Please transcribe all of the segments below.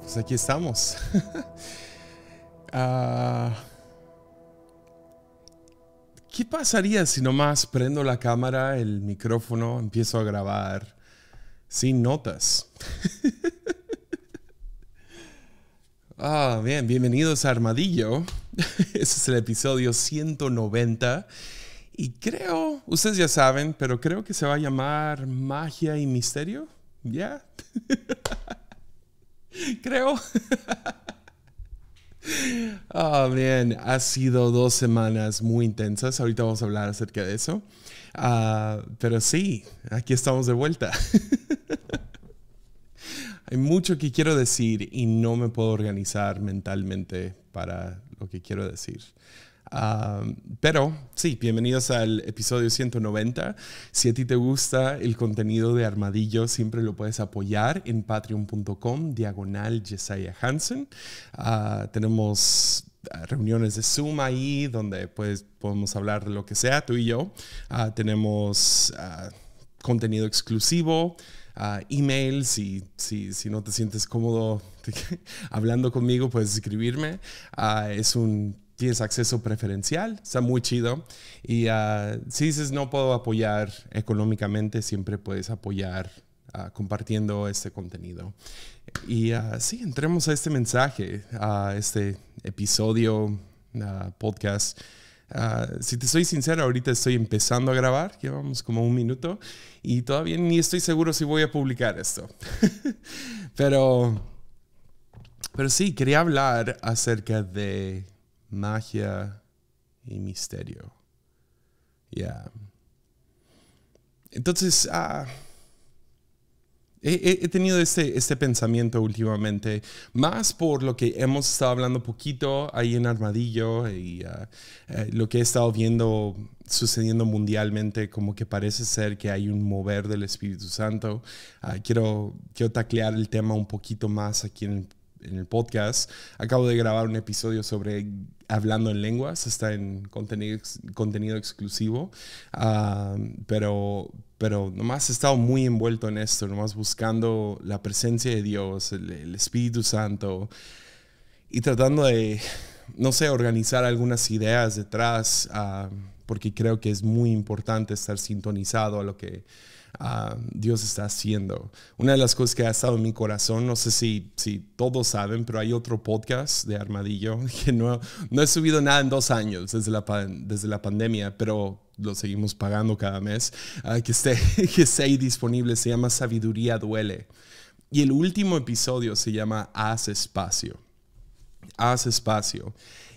pues aquí estamos. Ah, ¿Qué pasaría si nomás prendo la cámara, el micrófono, empiezo a grabar sin notas? Ah, bien, bienvenidos a Armadillo. ese es el episodio 190. Y creo, ustedes ya saben, pero creo que se va a llamar Magia y Misterio. ¿Ya? creo. Oh, bien, ha sido dos semanas muy intensas. Ahorita vamos a hablar acerca de eso. Ah, pero sí, aquí estamos de vuelta. Hay mucho que quiero decir y no me puedo organizar mentalmente para lo que quiero decir. Ah, pero sí, bienvenidos al episodio 190. Si a ti te gusta el contenido de Armadillo, siempre lo puedes apoyar en patreon.com diagonal Jesiah Hansen. Ah, tenemos ah, reuniones de Zoom ahí donde pues, podemos hablar de lo que sea, tú y yo. tenemos contenido exclusivo. emails email, si, si, no te sientes cómodo hablando conmigo, puedes escribirme. es un tienes acceso preferencial, está muy chido. Y ah, si dices no puedo apoyar económicamente, siempre puedes apoyar ah, compartiendo este contenido. Y así ah, sí, entremos a este mensaje, a este episodio, podcast. si te soy sincero, ahorita estoy empezando a grabar, llevamos como un minuto y todavía ni estoy seguro si voy a publicar esto. pero, pero sí, quería hablar acerca de magia y misterio. Ya. Entonces, ah, he, tenido este, este pensamiento últimamente, más por lo que hemos estado hablando poquito ahí en Armadillo y ah, eh, lo que he estado viendo sucediendo mundialmente, como que parece ser que hay un mover del Espíritu Santo. Ah, quiero, quiero taclear el tema un poquito más aquí en el en el podcast. Acabo de grabar un episodio sobre hablando en lenguas, está en contenido, contenido exclusivo, ah, pero, pero nomás he estado muy envuelto en esto, nomás buscando la presencia de Dios, el, Espíritu Santo y tratando de, no sé, organizar algunas ideas detrás, ah, porque creo que es muy importante estar sintonizado a lo que Ah, Dios está haciendo. Una de las cosas que ha estado en mi corazón, no sé si, si todos saben, pero hay otro podcast de Armadillo que no, no he subido nada en dos años desde la, desde la pandemia, pero lo seguimos pagando cada mes, ah, que, esté, que ahí disponible, se llama Sabiduría Duele. Y el último episodio se llama Haz espacio. Haz espacio.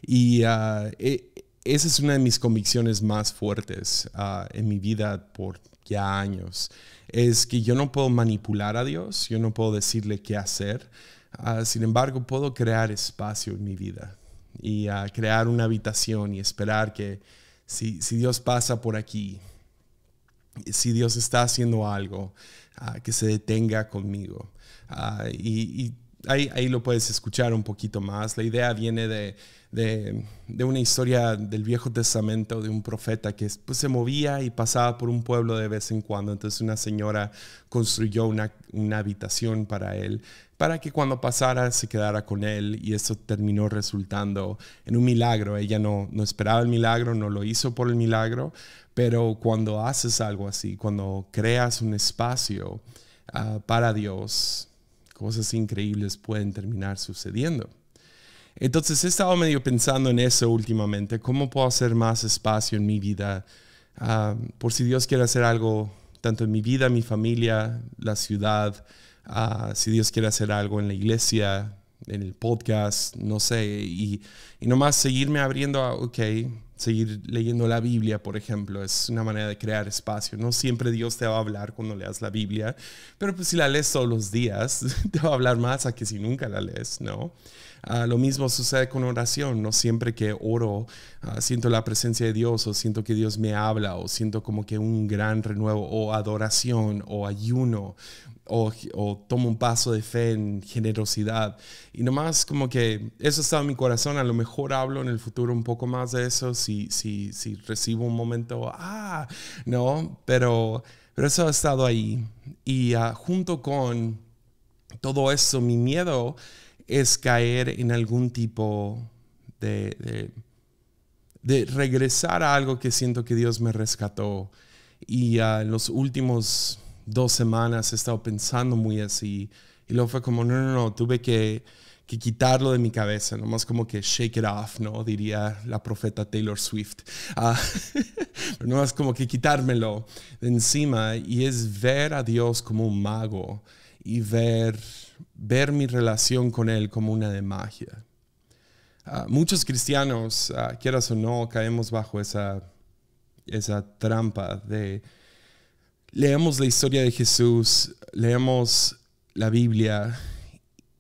Y ah, e, esa es una de mis convicciones más fuertes en mi vida por ya años, es que yo no puedo manipular a Dios, yo no puedo decirle qué hacer, ah, sin embargo puedo crear espacio en mi vida y ah, crear una habitación y esperar que si, si, Dios pasa por aquí, si Dios está haciendo algo, ah, que se detenga conmigo. y, y ahí, lo puedes escuchar un poquito más. La idea viene de, una historia del Viejo Testamento, de un profeta que pues, se movía y pasaba por un pueblo de vez en cuando. Entonces una señora construyó una, habitación para él, para que cuando pasara se quedara con él y eso terminó resultando en un milagro. Ella no, esperaba el milagro, no lo hizo por el milagro, pero cuando haces algo así, cuando creas un espacio ah, para Dios, cosas increíbles pueden terminar sucediendo. Entonces he estado medio pensando en eso últimamente, cómo puedo hacer más espacio en mi vida, ah, por si Dios quiere hacer algo, tanto en mi vida, mi familia, la ciudad, ah, si Dios quiere hacer algo en la iglesia, en el podcast, no sé, y, y nomás seguirme abriendo a, ok, seguir leyendo la Biblia, por ejemplo, es una manera de crear espacio. No siempre Dios te va a hablar cuando leas la Biblia, pero pues si la lees todos los días, te va a hablar más a que si nunca la lees, ¿no? Ah, lo mismo sucede con oración, no siempre que oro ah, siento la presencia de Dios o siento que Dios me habla o siento como que un gran renuevo o adoración o ayuno o, tomo un paso de fe en generosidad. Y nomás como que eso estado en mi corazón, a lo mejor hablo en el futuro un poco más de eso, si, si, si recibo un momento, ah, no, pero, pero eso ha estado ahí. Y ah, junto con todo eso, mi miedo es caer en algún tipo de, de, regresar a algo que siento que Dios me rescató. Y ah, en los últimos dos semanas he estado pensando muy así. Y luego fue como, no, no, no, tuve que, quitarlo de mi cabeza, nomás como que shake it off, ¿no? Diría la profeta Taylor Swift. Ah, pero nomás como que quitármelo de encima y es ver a Dios como un mago y ver, ver mi relación con Él como una de magia. Ah, muchos cristianos, ah, quieras o no, caemos bajo esa, esa trampa de leemos la historia de Jesús, leemos la Biblia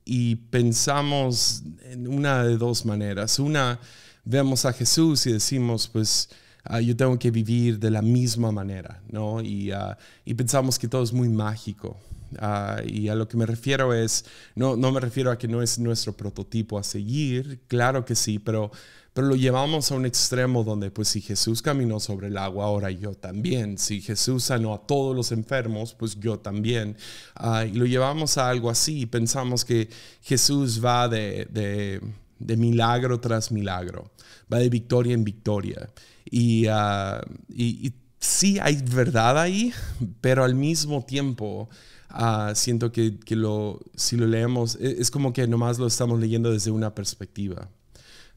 y pensamos en una de dos maneras. Una, vemos a Jesús y decimos, pues ah, yo tengo que vivir de la misma manera, ¿no? y ah, pensamos que todo es muy mágico, Ah, y a lo que me refiero es, no, no me refiero a que no es nuestro prototipo a seguir, claro que sí, pero, pero lo llevamos a un extremo donde pues si Jesús caminó sobre el agua, ahora yo también, si Jesús sanó a todos los enfermos, pues yo también. Ah, y lo llevamos a algo así y pensamos que Jesús va de, de, de milagro tras milagro, va de victoria en victoria. Y, ah, y, y sí hay verdad ahí, pero al mismo tiempo Ah, siento que, que, lo, si lo leemos, e, es, como que nomás lo estamos leyendo desde una perspectiva.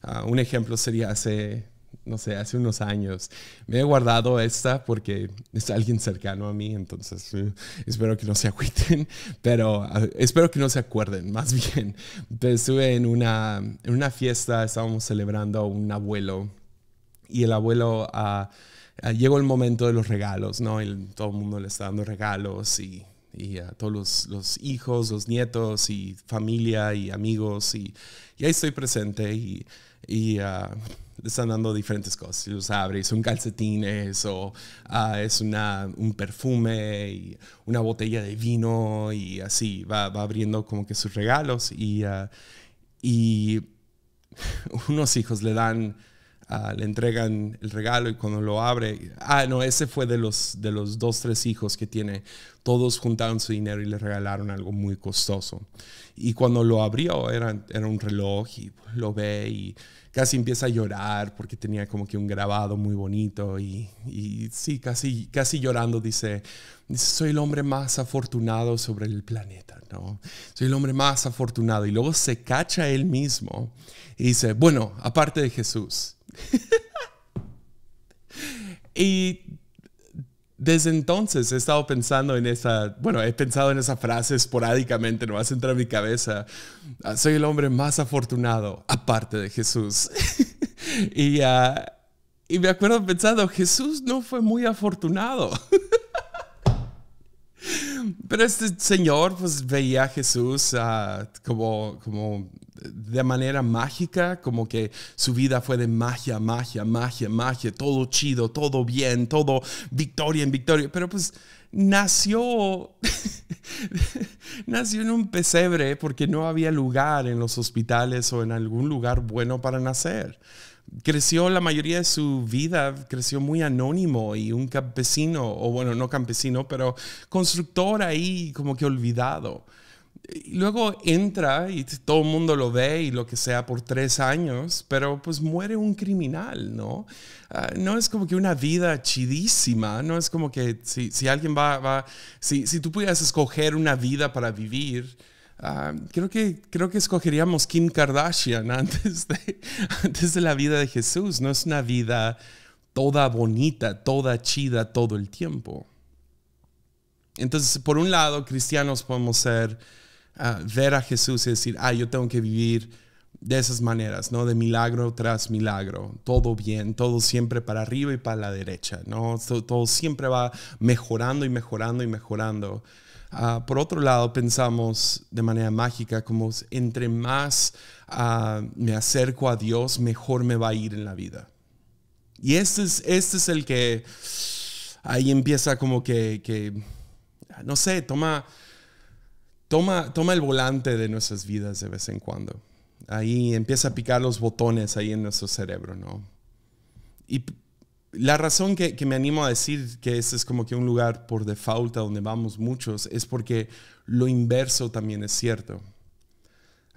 Ah, un ejemplo sería hace, no sé, hace unos años. Me he guardado esta porque es alguien cercano a mí, entonces eh, espero que no se agüiten, pero ah, espero que no se acuerden, más bien. Entonces, estuve en una, en una fiesta, estábamos celebrando a un abuelo y el abuelo... llegó el momento de los regalos, ¿no? todo el mundo le está dando regalos y y a todos los, los, hijos, los nietos y familia y amigos y, y ahí estoy presente y, y ah, están dando diferentes cosas. Los abres, son calcetines o ah, es una, un perfume y una botella de vino y así va, va abriendo como que sus regalos y, ah, y unos hijos le dan le entregan el regalo y cuando lo abre, ah, no, ese fue de los, de los dos, tres hijos que tiene, todos juntaron su dinero y le regalaron algo muy costoso. Y cuando lo abrió era, era un reloj y lo ve y casi empieza a llorar porque tenía como que un grabado muy bonito y, y sí, casi, casi llorando dice, soy el hombre más afortunado sobre el planeta, ¿no? Soy el hombre más afortunado. Y luego se cacha él mismo y dice, bueno, aparte de Jesús. y desde entonces he estado pensando en esa, bueno, he pensado en esa frase esporádicamente, a entrar en mi cabeza. Ah, soy el hombre más afortunado, aparte de Jesús. y, ah, y me acuerdo pensando, Jesús no fue muy afortunado. Pero este señor pues veía a Jesús ah, como, como de manera mágica, como que su vida fue de magia, magia, magia, magia, todo chido, todo bien, todo victoria en victoria, pero pues nació, nació en un pesebre porque no había lugar en los hospitales o en algún lugar bueno para nacer. Creció la mayoría de su vida, creció muy anónimo y un campesino, o bueno, no campesino, pero constructor ahí como que olvidado luego entra y todo el mundo lo ve y lo que sea por tres años, pero pues muere un criminal, ¿no? Ah, no es como que una vida chidísima, no es como que si, alguien va, si, tú pudieras escoger una vida para vivir, ah, creo, que, creo que escogeríamos Kim Kardashian antes antes de la vida de Jesús, no es una vida toda bonita, toda chida todo el tiempo. Entonces, por un lado, cristianos podemos ser ver a Jesús y decir, ah, yo tengo que vivir de esas maneras, ¿no? De milagro tras milagro, todo bien, todo siempre para arriba y para la derecha, ¿no? Todo, siempre va mejorando y mejorando y mejorando. Ah, por otro lado, pensamos de manera mágica como entre más ah, me acerco a Dios, mejor me va a ir en la vida. Y este es, este es el que ahí empieza como que, que no sé, toma toma, el volante de nuestras vidas de vez en cuando. Ahí empieza a picar los botones ahí en nuestro cerebro, ¿no? Y la razón que, me animo a decir que este es como que un lugar por default donde vamos muchos es porque lo inverso también es cierto.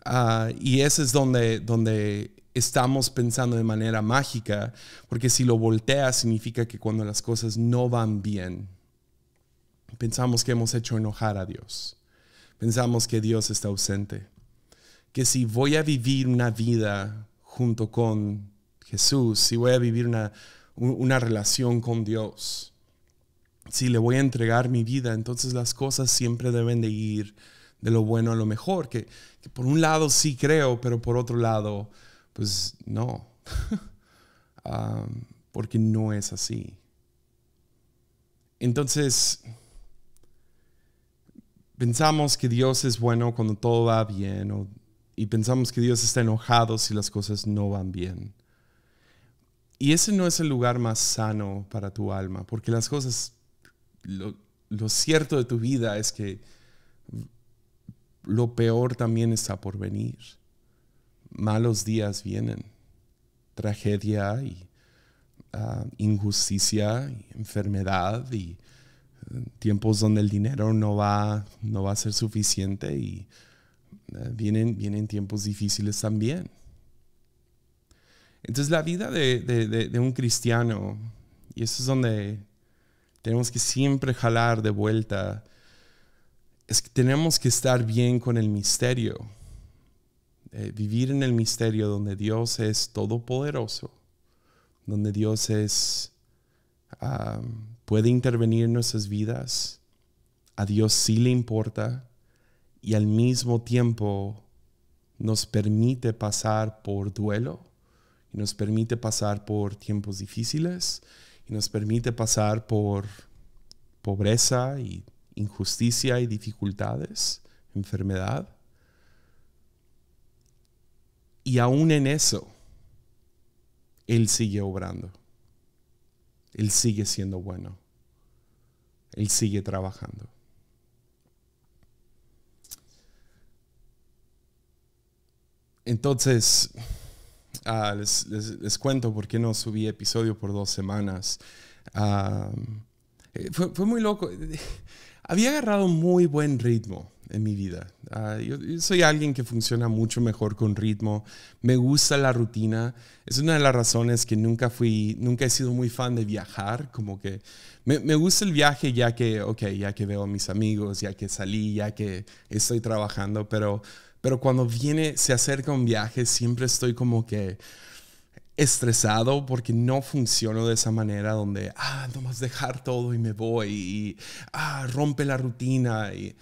Ah, y ese es donde, donde estamos pensando de manera mágica, porque si lo voltea significa que cuando las cosas no van bien, pensamos que hemos hecho enojar a Dios pensamos que Dios está ausente. Que si voy a vivir una vida junto con Jesús, si voy a vivir una, una relación con Dios, si le voy a entregar mi vida, entonces las cosas siempre deben de ir de lo bueno a lo mejor, que, por un lado sí creo, pero por otro lado, pues no, ah, porque no es así. Entonces, pensamos que Dios es bueno cuando todo va bien y pensamos que Dios está enojado si las cosas no van bien. Y ese no es el lugar más sano para tu alma, porque las cosas, lo, cierto de tu vida es que lo peor también está por venir. Malos días vienen, tragedia y ah, injusticia enfermedad y tiempos donde el dinero no va, no va a ser suficiente y eh, vienen, vienen tiempos difíciles también. Entonces la vida de, un cristiano, y eso es donde tenemos que siempre jalar de vuelta, es que tenemos que estar bien con el misterio, eh, vivir en el misterio donde Dios es todopoderoso, donde Dios es ah, puede intervenir en nuestras vidas, a Dios sí le importa y al mismo tiempo nos permite pasar por duelo y nos permite pasar por tiempos difíciles y nos permite pasar por pobreza y injusticia y dificultades, enfermedad. Y aún en eso, Él sigue obrando. Él sigue siendo bueno. Él sigue trabajando. Entonces, ah, les, cuento por qué no subí episodio por dos semanas. Ah, eh, fue muy loco. Había agarrado muy buen ritmo en mi vida. Ah, yo, soy alguien que funciona mucho mejor con ritmo, me gusta la rutina. Es una de las razones que nunca fui, nunca he sido muy fan de viajar, como que me, me gusta el viaje ya que, ok, ya que veo a mis amigos, ya que salí, ya que estoy trabajando, pero, pero cuando viene, se acerca un viaje, siempre estoy como que estresado porque no funciono de esa manera donde, ah, nomás dejar todo y me voy y, ah, rompe la rutina. Y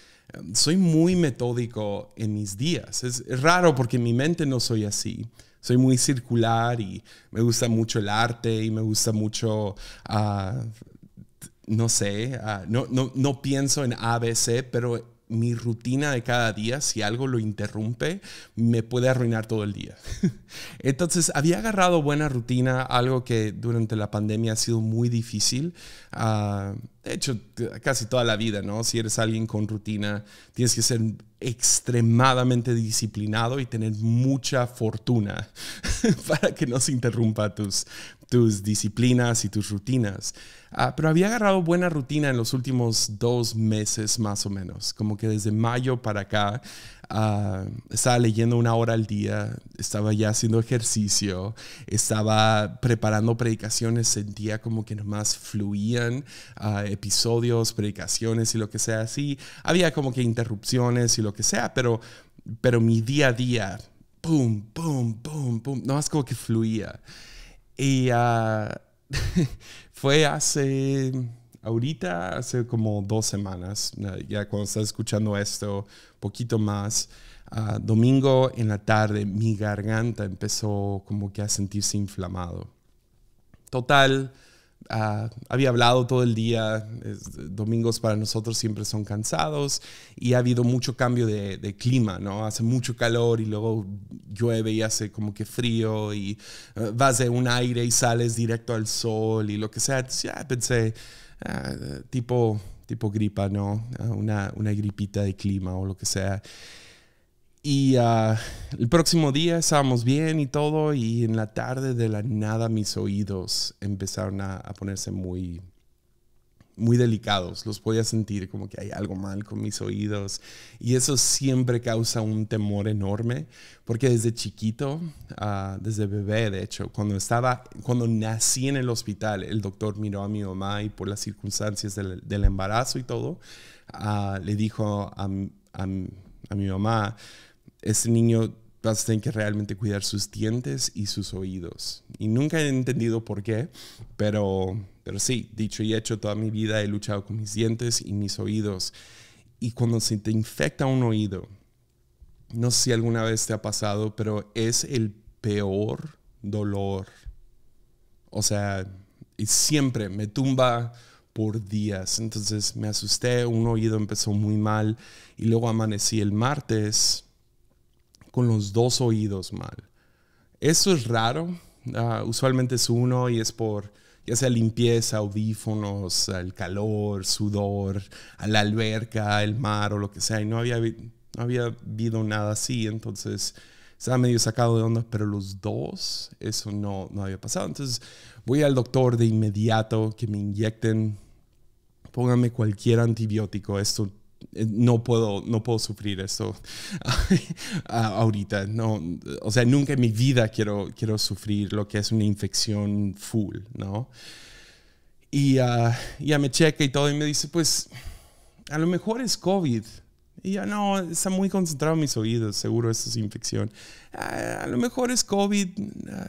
soy muy metódico en mis días. Es raro porque en mi mente no soy así. Soy muy circular y me gusta mucho el arte y me gusta mucho, ah, no sé, ah, no, no, no, pienso en ABC, pero mi rutina de cada día, si algo lo interrumpe, me puede arruinar todo el día. Entonces, había agarrado buena rutina, algo que durante la pandemia ha sido muy difícil. Ah, de hecho, casi toda la vida, ¿no? Si eres alguien con rutina, tienes que ser extremadamente disciplinado y tener mucha fortuna para que no se interrumpa tus, tus disciplinas y tus rutinas. Ah, pero había agarrado buena rutina en los últimos dos meses más o menos, como que desde mayo para acá ah, estaba leyendo una hora al día, estaba ya haciendo ejercicio, estaba preparando predicaciones, sentía como que nomás fluían ah, episodios, predicaciones y lo que sea así. Había como que interrupciones y lo que sea, pero, pero mi día a día... ¡Pum, pum, pum, pum! Nomás como que fluía. Y ah, fue hace, ahorita, hace como dos semanas, eh, ya cuando estás escuchando esto, poquito más. Ah, domingo en la tarde mi garganta empezó como que a sentirse inflamado. Total, Ah, había hablado todo el día, domingos para nosotros siempre son cansados y ha habido mucho cambio de, clima, ¿no? Hace mucho calor y luego llueve y hace como que frío y eh, vas de un aire y sales directo al sol y lo que sea. ya pensé, ah, tipo, tipo gripa, ¿no? Ah, una, una gripita de clima o lo que sea. Y ah, el próximo día estábamos bien y todo, y en la tarde de la nada mis oídos empezaron a, ponerse muy, muy delicados. Los podía sentir como que hay algo mal con mis oídos. Y eso siempre causa un temor enorme, porque desde chiquito, ah, desde bebé de hecho, cuando, estaba, cuando nací en el hospital, el doctor miró a mi mamá y por las circunstancias del, embarazo y todo, ah, le dijo a mi mamá, este niño vas a tener que realmente cuidar sus dientes y sus oídos. Y nunca he entendido por qué, pero, pero sí, dicho y hecho, toda mi vida he luchado con mis dientes y mis oídos. Y cuando se te infecta un oído, no sé si alguna vez te ha pasado, pero es el peor dolor. O sea, y siempre me tumba por días. Entonces me asusté, un oído empezó muy mal y luego amanecí el martes con los dos oídos mal. Eso es raro. Ah, usualmente es uno y es por ya sea limpieza, audífonos, el calor, sudor, a la alberca, el mar o lo que sea. Y no había, no había habido nada así. Entonces estaba medio sacado de onda, pero los dos, eso no, no había pasado. Entonces voy al doctor de inmediato, que me inyecten, pónganme cualquier antibiótico. Esto eh, no puedo, no puedo sufrir esto ahorita. No, o sea, nunca en mi vida quiero, quiero sufrir lo que es una infección full, ¿no? Y ah, ya me checa y todo y me dice, pues, a lo mejor es COVID. Y ya no, está muy concentrado en mis oídos, seguro esto es infección. Ah, a lo mejor es COVID. Ah,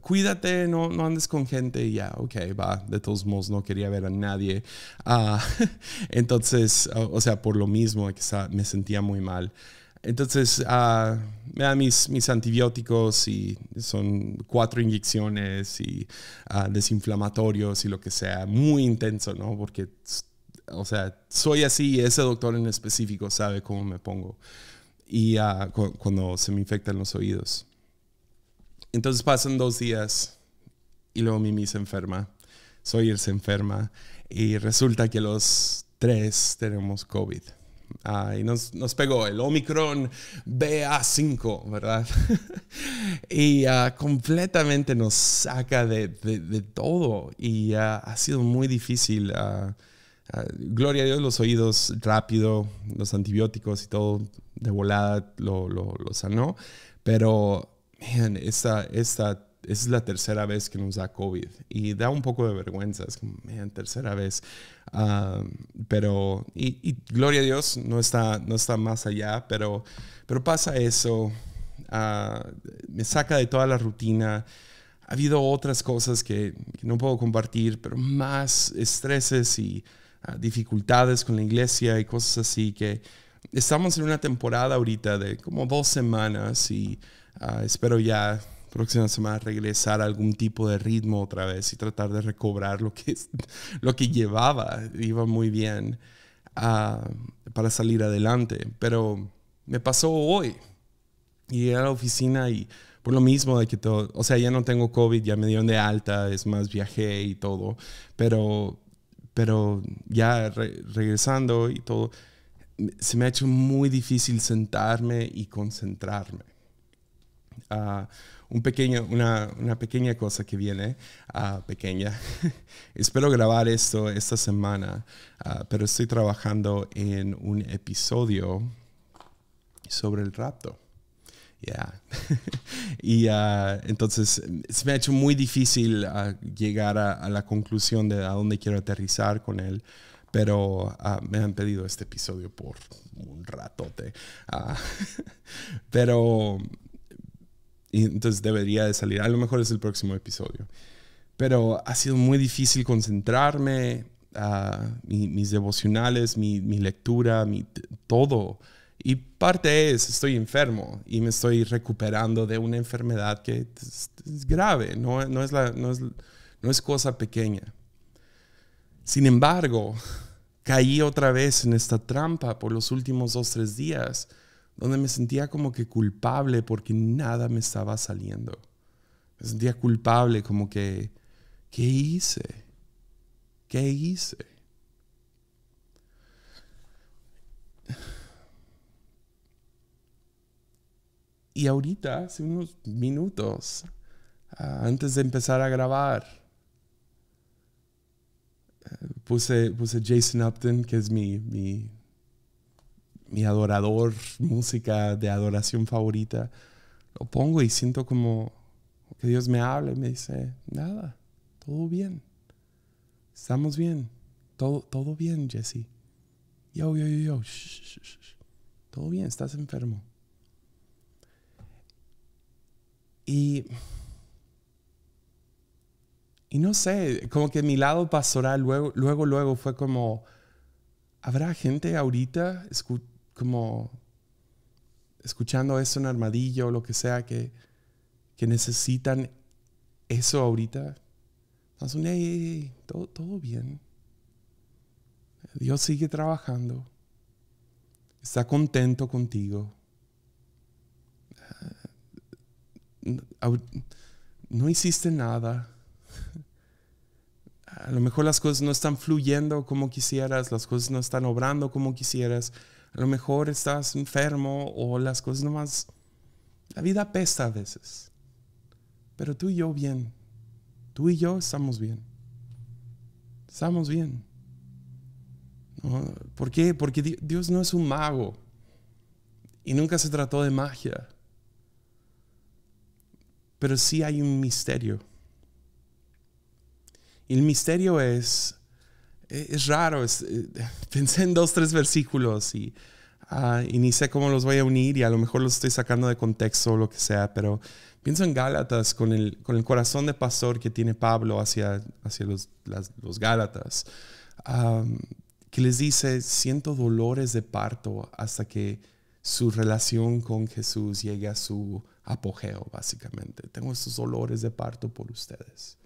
cuídate, no, andes con gente. Y ya, ok, va, de todos modos no quería ver a nadie. Ah, entonces, o sea, por lo mismo me sentía muy mal. Entonces, me ah, da mis, antibióticos y son cuatro inyecciones y ah, desinflamatorios y lo que sea, muy intenso, ¿no? Porque, o sea, soy así y ese doctor en específico sabe cómo me pongo y cuando se me infectan los oídos. Entonces pasan dos días y luego Mimi se enferma. Sawyer se enferma y resulta que los tres tenemos COVID. y nos, pegó el Omicron BA5, ¿verdad? y ah, completamente nos saca de, todo y ah, ha sido muy difícil. Ah, gloria a Dios, los oídos rápido, los antibióticos y todo de volada lo, lo sanó, pero man, esta, es la tercera vez que nos da COVID y da un poco de vergüenza, es como, man, tercera vez. pero, y, gloria a Dios, no está, no está más allá, pero, pero pasa eso, ah, me saca de toda la rutina. Ha habido otras cosas que, no puedo compartir, pero más estreses y ah, dificultades con la iglesia y cosas así que estamos en una temporada ahorita de como dos semanas y Ah, espero ya próxima semana regresar a algún tipo de ritmo otra vez y tratar de recobrar lo que, lo que llevaba. Iba muy bien ah, para salir adelante, pero me pasó hoy. Llegué a la oficina y por lo mismo de que todo, o sea, ya no tengo COVID, ya me dieron de alta, es más, viajé y todo, pero, pero ya regresando y todo, se me ha hecho muy difícil sentarme y concentrarme un pequeño, una, pequeña cosa que viene, pequeña. Espero grabar esto esta semana, ah, pero estoy trabajando en un episodio sobre el rapto. Yeah. y ah, entonces se me ha hecho muy difícil ah, llegar a, la conclusión de a dónde quiero aterrizar con él pero me han pedido este episodio por un ratote. pero entonces debería de salir. A lo mejor es el próximo episodio. Pero ha sido muy difícil concentrarme. Ah, mis devocionales, mi, lectura, mi, todo. Y parte es, estoy enfermo y me estoy recuperando de una enfermedad que es, grave, no, es no es cosa pequeña. Sin embargo, caí otra vez en esta trampa por los últimos dos, tres días donde me sentía como que culpable porque nada me estaba saliendo. Me sentía culpable como que, ¿qué hice? ¿Qué hice? Y ahorita, hace unos minutos, ah, antes de empezar a grabar, eh, puse, puse Jason Upton, que es mi mi adorador, música de adoración favorita, lo pongo y siento como que Dios me habla y me dice, nada, todo bien, estamos bien, todo, todo bien, Jesse. Yo, yo, yo, yo, shh, todo bien, estás enfermo. Y, y no sé, como que mi lado pastoral luego, luego, luego fue como, ¿habrá gente ahorita escuchando? como escuchando eso en Armadillo o lo que sea que, que necesitan eso ahorita, un, todo, todo bien. Dios sigue trabajando. Está contento contigo. Ah, no hiciste nada. A lo mejor las cosas no están fluyendo como quisieras, las cosas no están obrando como quisieras, a lo mejor estás enfermo o las cosas nomás... La vida pesa a veces. Pero tú y yo bien. Tú y yo estamos bien. Estamos bien. ¿Por qué? Porque Dios no es un mago. Y nunca se trató de magia. Pero sí hay un misterio. Y el misterio es eh, es raro, eh, pensé en dos, tres versículos ah, y, ni sé cómo los voy a unir y a lo mejor los estoy sacando de contexto o lo que sea, pero pienso en Gálatas con el, con el corazón de pastor que tiene Pablo hacia, hacia los, los Gálatas, que les dice, siento dolores de parto hasta que su relación con Jesús llegue a su apogeo, básicamente. Tengo estos dolores de parto por ustedes.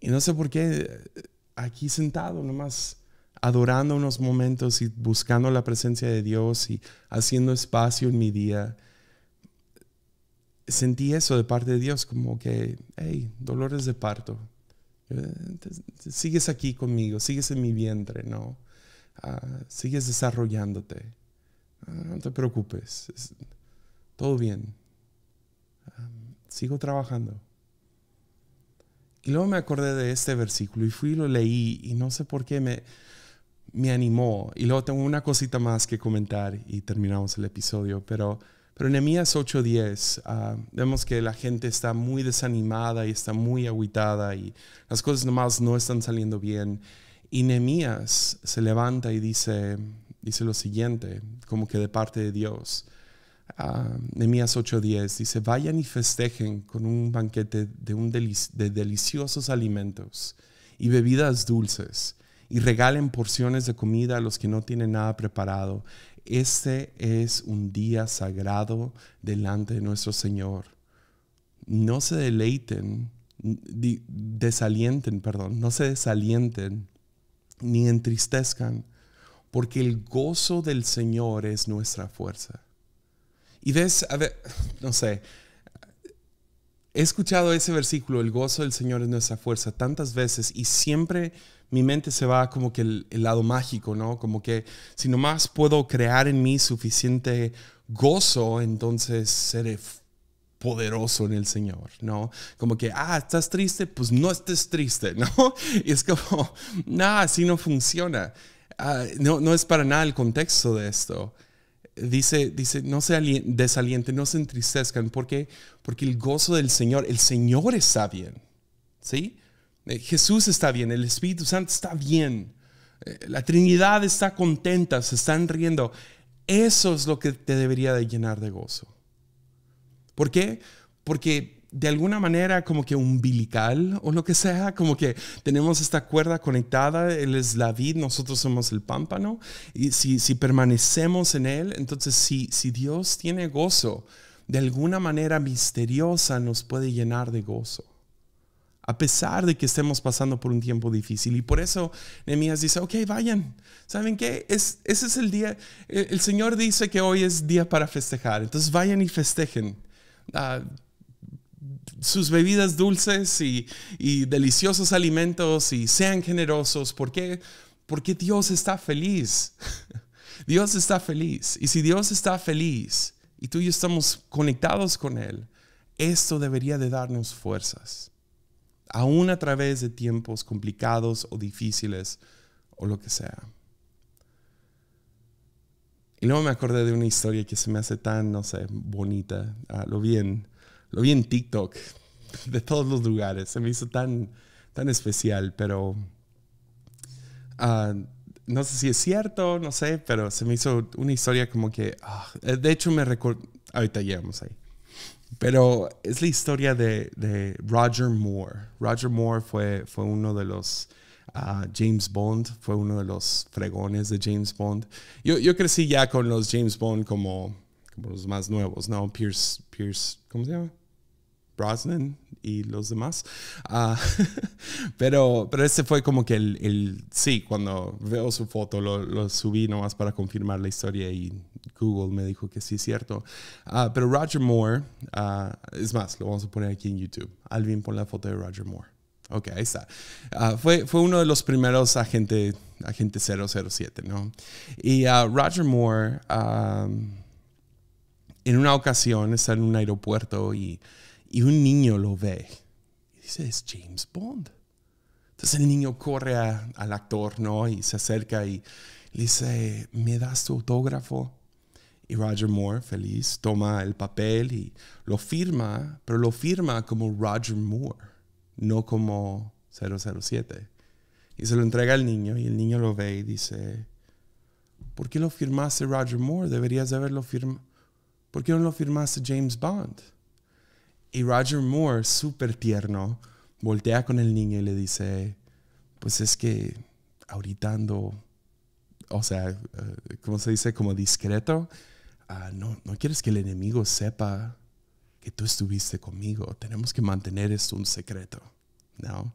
Y no sé por qué eh, aquí sentado, nomás adorando unos momentos y buscando la presencia de Dios y haciendo espacio en mi día. Sentí eso de parte de Dios, como que, hey, dolores de parto, eh, sigues aquí conmigo, sigues en mi vientre, ¿no? Ah, sigues desarrollándote, ah, no te preocupes, todo bien, ah, sigo trabajando. Y luego me acordé de este versículo y fui y lo leí y no sé por qué me, animó. Y luego tengo una cosita más que comentar y terminamos el episodio. Pero, pero en Nehemías 8:10 ah, vemos que la gente está muy desanimada y está muy aguitada y las cosas nomás no están saliendo bien. Y Nehemías se levanta y dice, dice lo siguiente, como que de parte de Dios. Uh, Nehemías 8:10 dice, vayan y festejen con un banquete de, de deliciosos alimentos y bebidas dulces y regalen porciones de comida a los que no tienen nada preparado. Este es un día sagrado delante de nuestro Señor. No se deleiten, desalienten, perdón, no se desalienten ni entristezcan, porque el gozo del Señor es nuestra fuerza. Y ves, a ver, no sé, he escuchado ese versículo, el gozo del Señor es nuestra fuerza, tantas veces y siempre mi mente se va como que el, lado mágico, ¿no? Como que si nomás puedo crear en mí suficiente gozo, entonces seré poderoso en el Señor, ¿no? Como que, ah, estás triste, pues no estés triste, ¿no? Y es como, nada, así no funciona. Ah, no, no es para nada el contexto de esto dice, dice, no se desalienten, no se entristezcan, porque, porque el gozo del Señor, el Señor está bien, ¿sí? Eh, Jesús está bien, el Espíritu Santo está bien, eh, la Trinidad está contenta, se están riendo. Eso es lo que te debería de llenar de gozo. ¿Por qué? Porque de alguna manera como que umbilical o lo que sea, como que tenemos esta cuerda conectada, él es la vid, nosotros somos el pámpano, y si, si permanecemos en él, entonces si, si Dios tiene gozo, de alguna manera misteriosa nos puede llenar de gozo a pesar de que estemos pasando por un tiempo difícil. Y por eso Nehemías dice, ok, vayan, ¿saben qué? Es, ese es el día, el, Señor dice que hoy es día para festejar, entonces vayan y festejen. Ah, sus bebidas dulces y, deliciosos alimentos y sean generosos. porque Porque Dios está feliz. Dios está feliz. Y si Dios está feliz y tú y yo estamos conectados con Él, esto debería de darnos fuerzas, aún a través de tiempos complicados o difíciles o lo que sea. Y luego me acordé de una historia que se me hace tan, no sé, bonita. Ah, lo bien lo vi en TikTok, de todos los lugares. Se me hizo tan, tan especial, pero ah, no sé si es cierto, no sé, pero se me hizo una historia como que, ah, eh, de hecho me recuerdo, ahorita llegamos ahí. Pero es la historia de, de, Roger Moore. Roger Moore fue, fue uno de los ah, James Bond, fue uno de los fregones de James Bond. Yo, yo crecí ya con los James Bond como como los más nuevos, ¿no? Pierce, Pierce, ¿cómo se llama? Brosnan y los demás. Ah, pero, pero ese fue como que el, el sí, cuando veo su foto lo, lo, subí nomás para confirmar la historia y Google me dijo que sí es cierto. Ah, pero Roger Moore, ah, es más, lo vamos a poner aquí en YouTube. Alvin, pon la foto de Roger Moore. Ok, ahí está. fue, fue uno de los primeros agente, agente 007, ¿no? Y Roger Moore en una ocasión está en un aeropuerto y, un niño lo ve. Y dice, es James Bond. Entonces el niño corre al actor, ¿no? Y se acerca y le dice, ¿me das tu autógrafo? Y Roger Moore, feliz, toma el papel y lo firma, pero lo firma como Roger Moore, no como 007. Y se lo entrega al niño y el niño lo ve y dice, ¿por qué lo firmaste Roger Moore? Deberías haberlo firmado. ¿por qué no lo firmaste James Bond? Y Roger Moore, súper tierno, voltea con el niño y le dice, pues es que ahorita ando, o sea, eh, ¿cómo se dice? Como discreto. Ah, no, no quieres que el enemigo sepa que tú estuviste conmigo. Tenemos que mantener esto un secreto, ¿no?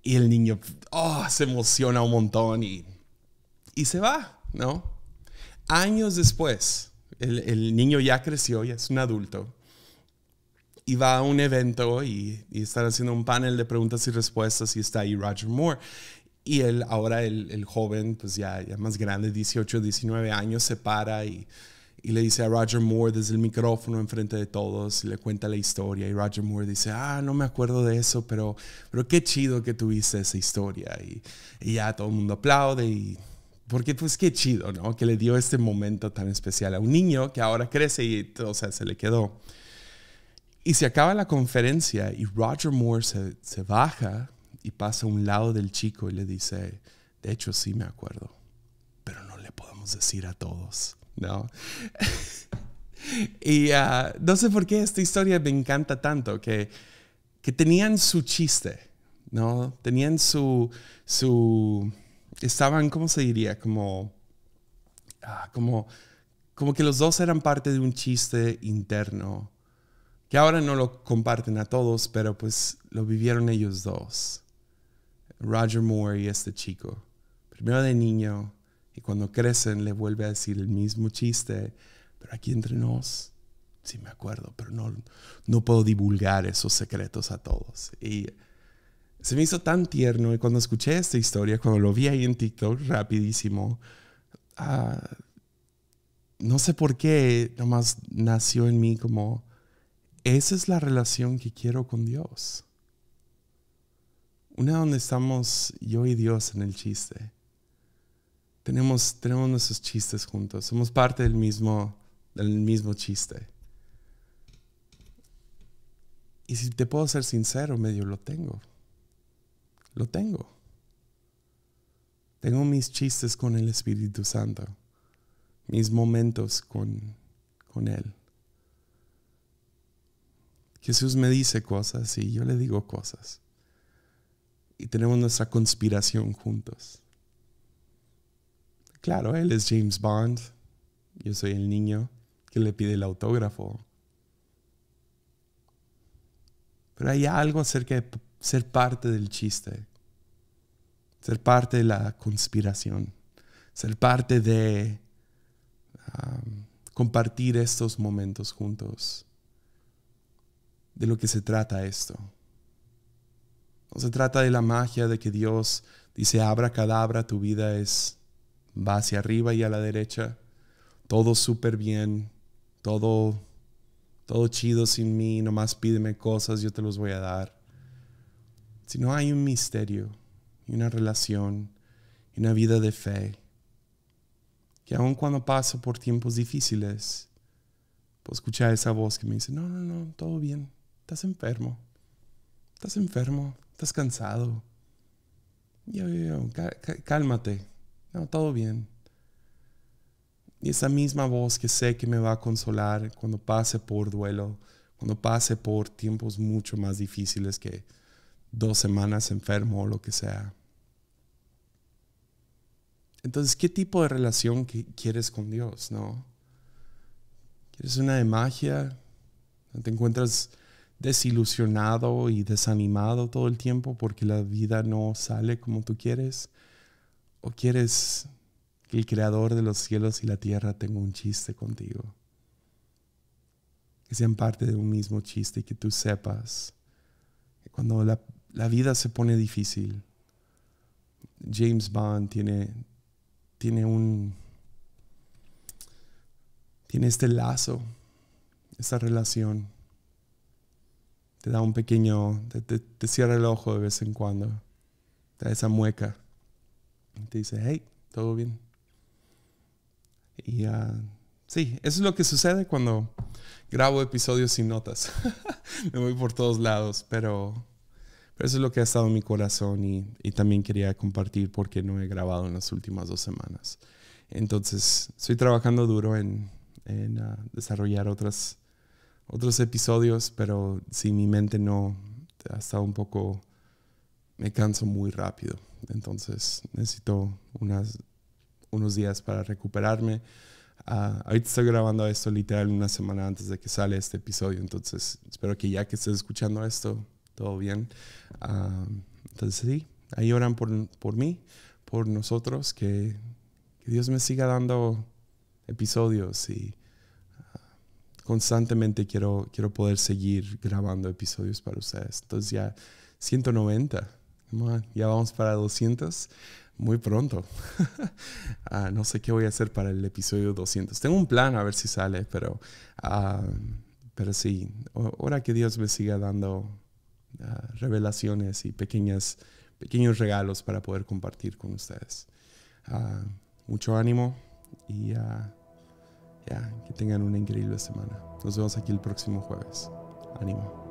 Y el niño oh, se emociona un montón y, y se va, ¿no? Años después, el, niño ya creció, ya es un adulto, y va a un evento y, y, están haciendo un panel de preguntas y respuestas y está ahí Roger Moore. Y él, ahora el, joven, pues ya, más grande, 18, 19 años, se para y, le dice a Roger Moore desde el micrófono enfrente de todos y le cuenta la historia y Roger Moore dice, ah, no me acuerdo de eso, pero, pero qué chido que tuviste esa historia y, y ya todo el mundo aplaude y porque pues qué chido, ¿no? Que le dio este momento tan especial a un niño que ahora crece y, o sea, se le quedó. Y se acaba la conferencia y Roger Moore se, baja y pasa a un lado del chico y le dice, de hecho sí me acuerdo, pero no le podemos decir a todos, ¿no? y ah, no sé por qué esta historia me encanta tanto, que, que tenían su chiste, ¿no? Tenían su, su estaban, ¿cómo se diría? Como, ah, como, como que los dos eran parte de un chiste interno, que ahora no lo comparten a todos, pero pues lo vivieron ellos dos, Roger Moore y este chico. Primero de niño, y cuando crecen le vuelve a decir el mismo chiste, pero aquí entre nos, sí me acuerdo, pero no, no puedo divulgar esos secretos a todos. Y se me hizo tan tierno y cuando escuché esta historia, cuando lo vi ahí en TikTok rapidísimo, ah, no sé por qué, nomás nació en mí como, esa es la relación que quiero con Dios. Una donde estamos yo y Dios en el chiste. Tenemos, tenemos nuestros chistes juntos, somos parte del mismo, del mismo chiste. Y si te puedo ser sincero, medio lo tengo. Lo tengo. Tengo mis chistes con el Espíritu Santo, mis momentos con, con Él. Jesús me dice cosas y yo le digo cosas. Y tenemos nuestra conspiración juntos. Claro, él es James Bond. Yo soy el niño que le pide el autógrafo. Pero hay algo acerca de ser parte del chiste, ser parte de la conspiración, ser parte de um, compartir estos momentos juntos. De lo que se trata esto. No se trata de la magia de que Dios dice abra cadabra, tu vida es va hacia arriba y a la derecha, todo súper bien, todo todo chido sin mí, nomás pídeme cosas, yo te los voy a dar. Si no hay un misterio y una relación y una vida de fe, que aun cuando paso por tiempos difíciles, puedo escuchar esa voz que me dice, no, no, no, todo bien, estás enfermo, estás enfermo, estás cansado, yo, yo, yo, cálmate, no, todo bien. Y esa misma voz que sé que me va a consolar cuando pase por duelo, cuando pase por tiempos mucho más difíciles que dos semanas enfermo o lo que sea. Entonces, ¿qué tipo de relación quieres con Dios? ¿No? ¿Quieres una de magia? te encuentras desilusionado y desanimado todo el tiempo porque la vida no sale como tú quieres? ¿O quieres que el creador de los cielos y la tierra tenga un chiste contigo? Que sean parte de un mismo chiste y que tú sepas que cuando la la vida se pone difícil. James Bond tiene, tiene un... tiene este lazo, esta relación. Te da un pequeño... te, cierra el ojo de vez en cuando. Te da esa mueca. Te dice, hey, todo bien. Y ah, sí, eso es lo que sucede cuando grabo episodios sin notas. Me voy por todos lados, pero pero eso es lo que ha estado en mi corazón y, también quería compartir porque no he grabado en las últimas dos semanas. Entonces, estoy trabajando duro en, ah, desarrollar otras, otros episodios, pero si mi mente no ha estado un poco, me canso muy rápido. Entonces, necesito unas, unos días para recuperarme. Ah, ahorita estoy grabando esto literal una semana antes de que sale este episodio, entonces espero que ya que estés escuchando esto, todo bien. Ah, entonces sí, ahí oran por, por mí, por nosotros, que, Dios me siga dando episodios y ah, constantemente quiero, quiero poder seguir grabando episodios para ustedes. Entonces ya 190, ya vamos para 200 muy pronto. Ah, no sé qué voy a hacer para el episodio 200. Tengo un plan a ver si sale, pero, pero sí, ahora que Dios me siga dando Ah, revelaciones y pequeñas, pequeños regalos para poder compartir con ustedes. Ah, mucho ánimo y ah, que tengan una increíble semana. Nos vemos aquí el próximo jueves. Ánimo.